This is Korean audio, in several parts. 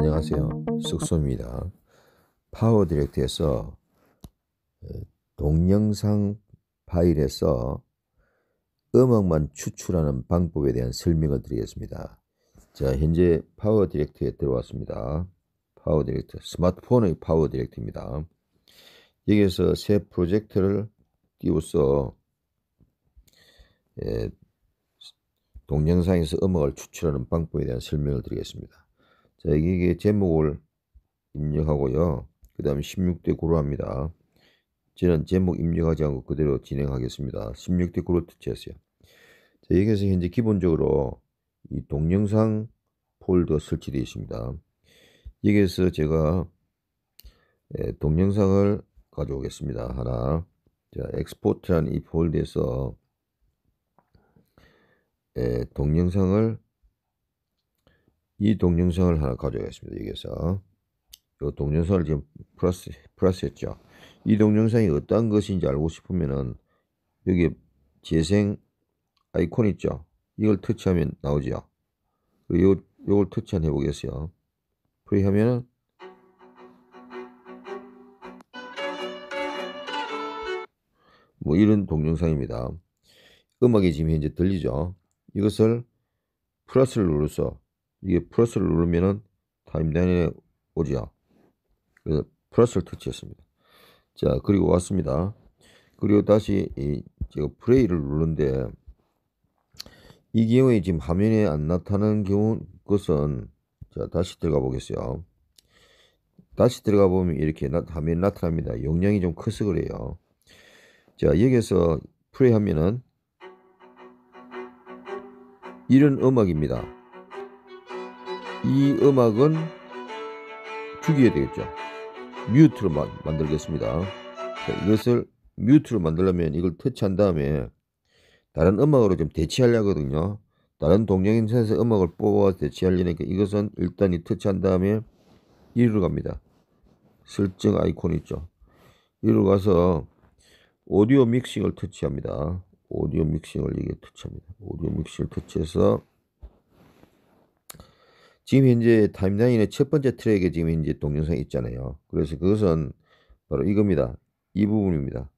안녕하세요. 숙소입니다. 파워 디렉트에서 어, 동영상 파일에서 음악만 추출하는 방법에 대한 설명을 드리겠습니다. 자, 현재 파워 디렉트에 들어왔습니다. 파워 디렉트, 스마트폰의 파워 디렉트입니다. 여기에서 새 프로젝트를 띄워서 예, 동영상에서 음악을 추출하는 방법에 대한 설명을 드리겠습니다. 자, 여기에 제목을 입력하고요. 그 다음에 16대 9로 합니다. 저는 제목 입력하지 않고 그대로 진행하겠습니다. 16대 9로 터치했어요. 자, 여기에서 현재 기본적으로 이 동영상 폴더 설치되어 있습니다. 여기에서 제가 예, 동영상을 가져오겠습니다. 하나. 자, 엑스포트라는 이 폴더에서 예, 동영상을 이 동영상을 하나 가져가겠습니다. 여기서 이 동영상을 지금 플러스 플러스 했죠. 이 동영상이 어떠한 것인지 알고 싶으면은 여기 재생 아이콘 있죠. 이걸 터치하면 나오죠. 그 요 요걸 터치 한번 해보겠어요. 프레이 하면은 뭐 이런 동영상입니다. 음악이 지금 현재 들리죠. 이것을 플러스를 눌러서 이게 플러스를 누르면은 타임라인에 오지야 그래서 플러스를 터치했습니다. 자, 그리고 왔습니다. 그리고 다시 이 제가 플레이를 누르는데 이 경우에 지금 화면에 안 나타나는 경우 것은 자, 다시 들어가 보겠어요. 다시 들어가 보면 이렇게 나, 화면이 나타납니다. 용량이 좀 커서 그래요. 자, 여기에서 플레이 하면은 이런 음악입니다. 이 음악은 죽여야 되겠죠. 뮤트로 마, 만들겠습니다. 자, 이것을 뮤트로 만들려면 이걸 터치한 다음에 다른 음악으로 좀대치하려고 하거든요. 다른 동영상 센서 음악을 뽑아 대치하려니까 이것은 일단 이 터치한 다음에 이리로 갑니다. 설정 아이콘 있죠. 이리로 가서 오디오 믹싱을 터치합니다. 오디오 믹싱을 이게 터치합니다. 오디오 믹싱을 터치해서 지금 현재 타임라인의 첫 번째 트랙에 지금 현재 동영상이 있잖아요. 그래서 그것은 바로 이겁니다. 이 부분입니다.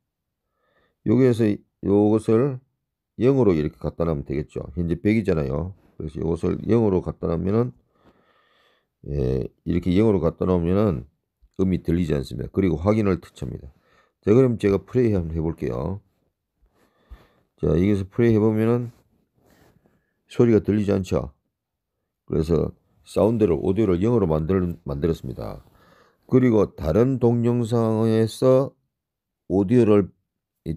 여기에서 이것을 0으로 이렇게 갖다 놓으면 되겠죠. 현재 100이잖아요. 그래서 이것을 0으로 갖다 놓으면은 예, 이렇게 0으로 갖다 놓으면은 음이 들리지 않습니다. 그리고 확인을 터치니다 자, 그럼 제가 플레이 한번 해볼게요. 자, 여기서 플레이 해보면은 소리가 들리지 않죠. 그래서 사운드를 오디오를 영어로 만들, 만들었습니다. 그리고 다른 동영상에서 오디오를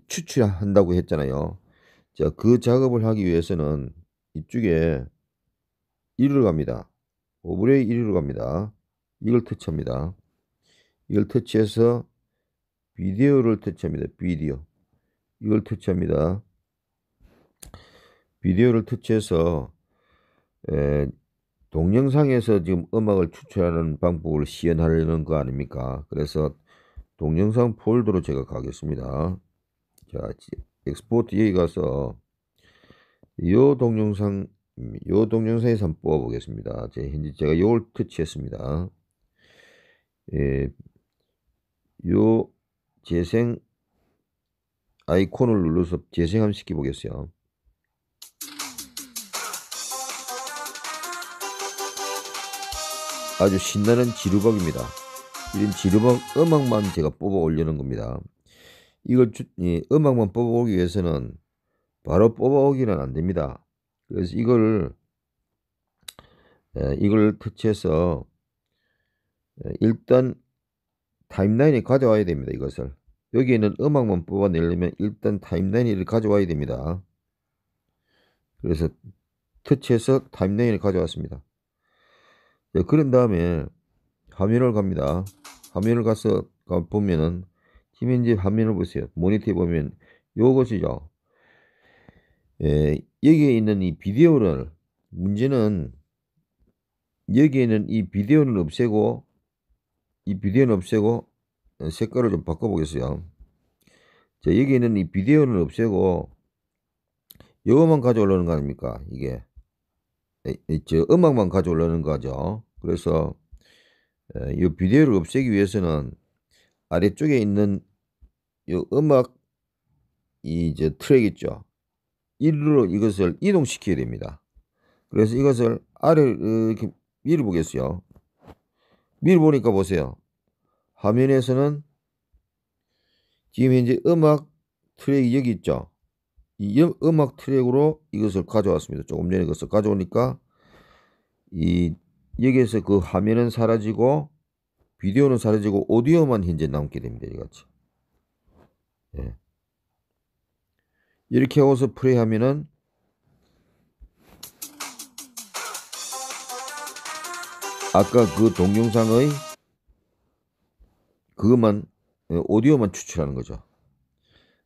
추출한다고 했잖아요. 자, 그 작업을 하기 위해서는 이쪽에 1위로 갑니다. 오브레이 1위로 갑니다. 이걸 터치합니다. 이걸 터치해서 비디오를 터치합니다. 비디오. 이걸 터치합니다. 비디오를 터치해서 에, 동영상에서 지금 음악을 추출하는 방법을 시연하려는 거 아닙니까? 그래서 동영상 폴더로 제가 가겠습니다. 자, 엑스포트 여기 가서 이 동영상 이 동영상에서 한번 뽑아 보겠습니다. 제 현재 제가 요걸 터치했습니다. 예, 요 재생 아이콘을 눌러서 재생함 시켜 보겠어요. 아주 신나는 지루박입니다. 이런 지루박 음악만 제가 뽑아 올리는 겁니다. 이걸 주, 예, 음악만 뽑아 오기 위해서는 바로 뽑아 오기는 안 됩니다. 그래서 이걸 예, 이걸 터치해서 예, 일단 타임라인에 가져와야 됩니다. 이것을 여기에는 음악만 뽑아내려면 일단 타임라인을 가져와야 됩니다. 그래서 터치해서 타임라인을 가져왔습니다. 네, 그런 다음에 화면을 갑니다. 화면을 가서 보면은 김현지 화면을 보세요. 모니터에 보면 요것이죠. 예, 여기에 있는 이 비디오를 문제는 여기에 는이 비디오를 없애고 이 비디오는 없애고 어, 색깔을 좀 바꿔보겠어요. 자, 여기 에는이 비디오는 없애고 요것만 가져오려는 거 아닙니까? 이게 저 음악만 가져오려는 거죠. 그래서 이 비디오를 없애기 위해서는 아래쪽에 있는 이 음악 이제 트랙 있죠. 일로 이것을 이동시켜야 됩니다. 그래서 이것을 아래 이렇게 밀어 보겠어요. 위어 보니까 보세요. 화면에서는 지금 현재 음악 트랙이 여기 있죠. 이 음, 음악 트랙으로 이것을 가져왔습니다. 조금 전에 이것을 가져오니까 이 여기에서 그 화면은 사라지고 비디오는 사라지고 오디오만 현재 남게 됩니다. 이같이. 예. 이렇게 하고서 플레이하면은 아까 그 동영상의 그것만 예, 오디오만 추출하는 거죠.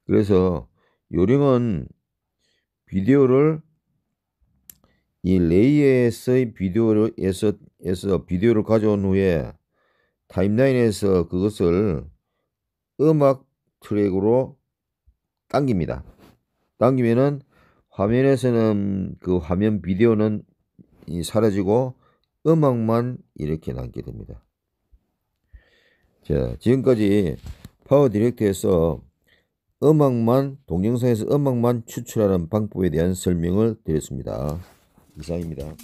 그래서 요령은 비디오를 이 레이에서의 비디오에서 에서 비디오를 가져온 후에 타임라인에서 그것을 음악 트랙으로 당깁니다. 당기면은 화면에서는 그 화면 비디오는 사라지고 음악만 이렇게 남게 됩니다. 자, 지금까지 파워 디렉트에서 음악만 동영상에서 음악만 추출하는 방법에 대한 설명을 드렸습니다. 이상입니다.